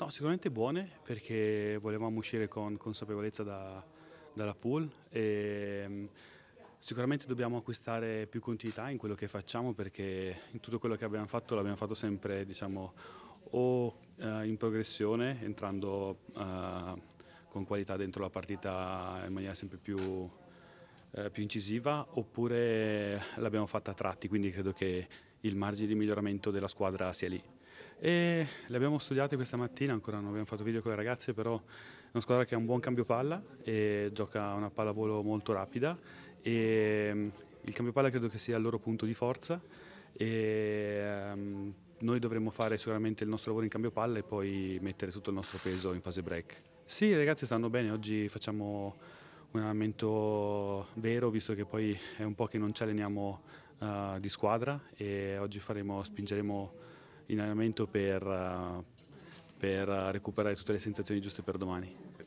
No, sicuramente buone perché volevamo uscire con consapevolezza da, dalla pool e mm, sicuramente dobbiamo acquistare più continuità in quello che facciamo perché in tutto quello che abbiamo fatto l'abbiamo fatto sempre diciamo o eh, in progressione entrando eh, con qualità dentro la partita in maniera sempre più eh, più incisiva oppure l'abbiamo fatta a tratti, quindi credo che il margine di miglioramento della squadra sia lì. E le abbiamo studiate questa mattina, ancora non abbiamo fatto video con le ragazze, però è una squadra che ha un buon cambio palla e gioca una pallavolo molto rapida e ehm, il cambio palla credo che sia il loro punto di forza e um, noi dovremmo fare sicuramente il nostro lavoro in cambio palla e poi mettere tutto il nostro peso in fase break. Sì, i ragazzi stanno bene, oggi facciamo un allenamento vero, visto che poi è un po' che non ci alleniamo uh, di squadra e oggi faremo, spingeremo in allenamento per, uh, per recuperare tutte le sensazioni giuste per domani.